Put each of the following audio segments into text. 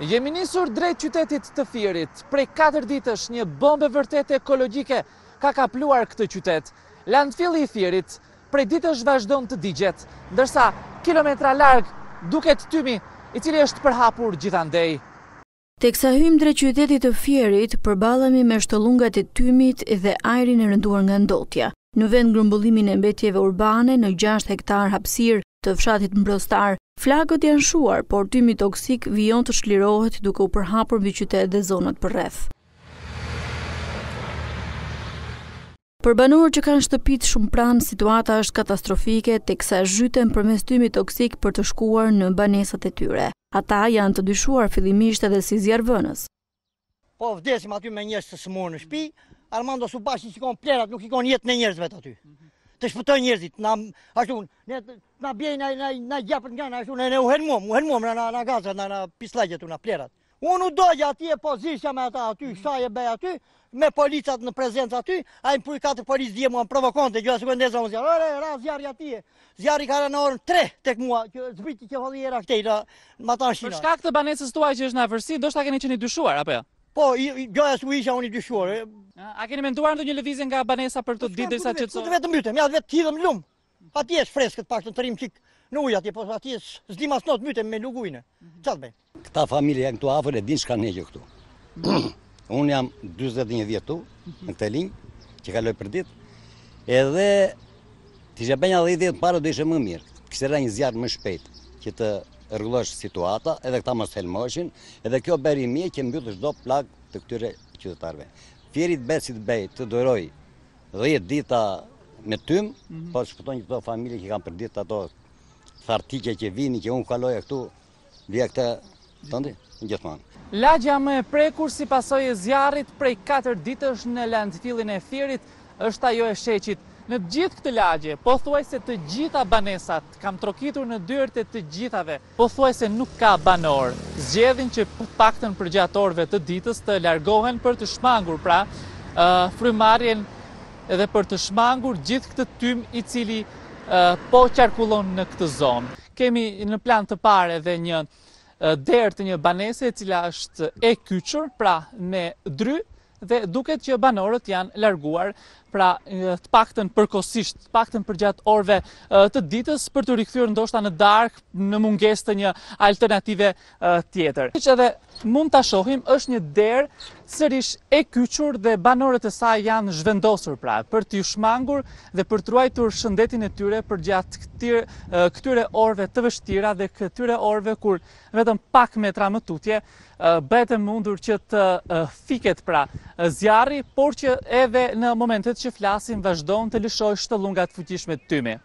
Jemi nisur drejt qytetit të firit. Prej 4 ditësh një bombe vërtet ekologjike ka kapluar këtë qytet. Landfili i firit prej ditësh vazhdon të digjet, ndërsa kilometra larg duket tymi i cili është përhapur gjithandej. Teksa hymë drejt qytetit të Fierit, përballemi me shtollungat e tymit dhe ajrin e rënduar nga ndotja. Në vend grumbullimin e mbetjeve urbane në 6 hektar hapësir, Të fshatit mbrostar, flakët janë shuar, por tymi toksik vion të shlirohet duke u përhapur mbi qytet dhe zonët për rreth. Për banorë që kanë shtëpit shumë pranë, situata është katastrofike, teksa zhyten për mes toksik për të shkuar në banesat e tyre. Ata janë të dyshuar fillimisht edhe si zjarëvënës. Po, vdesim aty me njështë të smurë në shpi, Armando su bashkë që konë plerat, nuk i konë jetë në njërzve të aty. Mhm të shpëtoj njerëzit. Na ashtu, ne na bjej na na na japën nga na ashtu, ne u hen mua, u hen mua na na gazet, na na pislagjet plerat. Unë u doja aty e pozisha me ata aty, sa e bëj aty me policat në prezencë aty, ai mpuri katër policë dhe mua provokonte, gjëra sikur ndezon zjarr. Ora, ra zjarri aty. Zjarri ka në orën 3 tek mua që zbriti që valli era këtej në matashina. Për shkak të banesës tuaj që është në afërsi, do të keni qenë dyshuar apo jo? Po, gjoja s'u isha unë i dyshuar. A keni menduar ndonjë lëvizje nga banesa për të po, ditë sa çetë? Po, vetë mbytem, ja vetë tidhëm lum. Atje është freskët pak të trim çik në ujë atje, po atje s'di mas të mbytem me lugujnë. Mhm. Çfarë mm bëj? Këta familje në këtu afër e dinë çka në eqë këtu. Un jam 41 vjet këtu në këtë linjë që kaloj për ditë. Edhe ti jepën 10 ditë para do ishte më mirë. Kishte më shpejt që të rrëllësh situata, edhe këta mos helmoshin, edhe kjo beri mje që mbytë shdo plak të këtyre qytetarve. Fjerit besit bej të dëroj 10 dita me tym, mhm. po shpëton një të familje që kam përdit ato thartike që vini, që unë kaloj e këtu, vje këta të ndi, në gjithmonë. Lagja më e prekur si pasoj e zjarit prej 4 ditësh në landfilin e fjerit është ajo e sheqit. Në gjithë këtë lagje, po thuaj se të gjitha banesat kam trokitur në dyrët e të gjithave, po thuaj se nuk ka banor, zgjedhin që paktën përgjatorve të ditës të largohen për të shmangur, pra frymarjen edhe për të shmangur gjithë këtë tym i cili po qarkullon në këtë zonë. Kemi në plan të pare dhe një derë të një banese e cila është e kyqër, pra me dry, dhe duket që banorët janë larguar pra të paktën përkohësisht, të paktën gjatë orëve të ditës për të rikthyer ndoshta në darkë në mungesë të një alternative tjetër. që edhe mund ta shohim, është një derë sërish e kyçur dhe banorët e saj janë zhvendosur pra për të shmangur dhe për të ruajtur shëndetin e tyre përgjatë këtyre këtyre orëve të vështira dhe këtyre orëve kur vetëm pak metra më tutje bëhet e mundur që të fiket pra zjarri, por që edhe në momentet që flasin vazhdojnë të lëshoj shtëllungat fuqishme të tymi.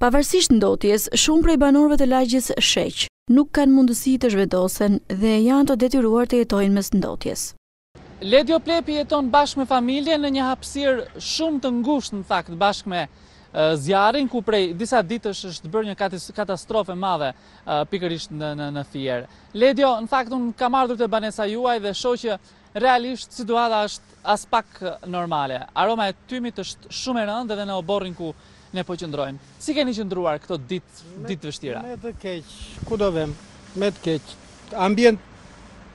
Pavarësisht ndotjes, shumë prej banorve të lagjës sheq, nuk kanë mundësi të zhvedosen dhe janë të detyruar të jetojnë mes ndotjes. Ledjo Plepi jeton bashkë me familje në një hapsir shumë të ngusht në fakt bashkë me zjarin, ku prej disa ditës është bërë një katastrofe madhe pikërisht në fjerë. Ledjo, në fakt, unë kam ardhur të banesa juaj dhe shoqë realisht situata është as pak normale. Aroma e tymit është shumë e rëndë dhe në oborin ku ne po qëndrojmë. Si keni qëndruar këto ditë vështira? Me të keqë, ku do vem? Me të keqë. Ambient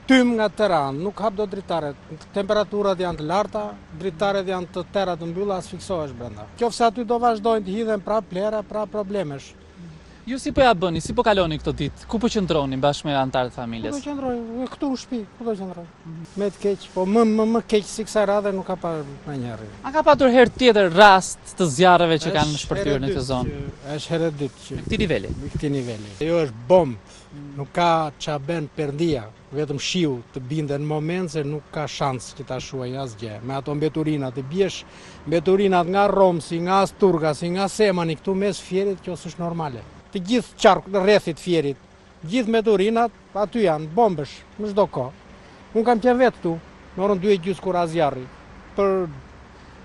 tym nga të ranë, nuk hap do dritare. Temperaturat janë të larta, dritare janë të terat të mbylla, asfiksohesh brenda. Kjo fësa ty do vazhdojnë të hidhen pra plera, pra problemesh. Ju si po ja bëni, si po kaloni këto ditë? Ku po qëndroni bashkë me antarët familjes? Ku po qëndroj, këtu në shtëpi, ku do po qëndroj? Mhm. Me të keq, po më më më keq si kësaj radhe nuk ka pa më njëri. A ka patur herë tjetër rast të zjarreve që kanë shpërthyer në këtë zonë? Është herë dytë që. Në këtë niveli. Në këtë niveli. Jo është bomb. Nuk ka bën perdia, vetëm shiu të binden në moment se nuk ka shans që ta shuaj asgjë. Me ato mbeturina të biesh, mbeturinat nga Romsi, nga Asturga, nga Semani këtu mes fjerit, kjo s'është normale të gjithë qarkë në rethit fjerit, gjithë me durinat, aty janë, bombësh, në shdo ka. Unë kam tjenë vetë tu, në orën 2 e gjithë kura zjarri, për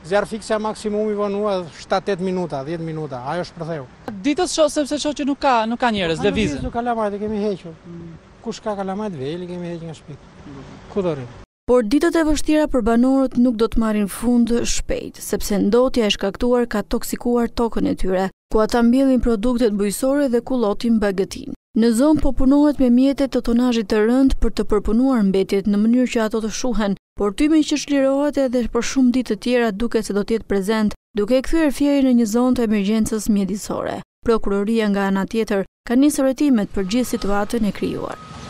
zjarë fikse maksimum i vënua 7-8 minuta, 10 minuta, ajo është përtheu. Ditës shohë, sepse shohë që nuk ka, nuk ka njërës, dhe vizë. Nuk ka njërës, nuk kemi njërës, kush ka kalamajt vejli, kemi heqë nga shpikë. Kudorinë? por ditët e vështira për banorët nuk do të marin fund shpejt, sepse ndotja e shkaktuar ka toksikuar tokën e tyre, ku ata mbjellin produktet bujësore dhe kulotin bagetin. Në zonë po punohet me mjetet të tonajit të rënd për të përpunuar mbetjet në mënyrë që ato të shuhen, por tymi që shlirohet edhe për shumë ditë të tjera duke se do tjetë prezent, duke e këthyre fjeri në një zonë të emergjensës mjedisore. Prokuroria nga ana tjetër ka njësë rëtimet për gjithë situatën e kryuar.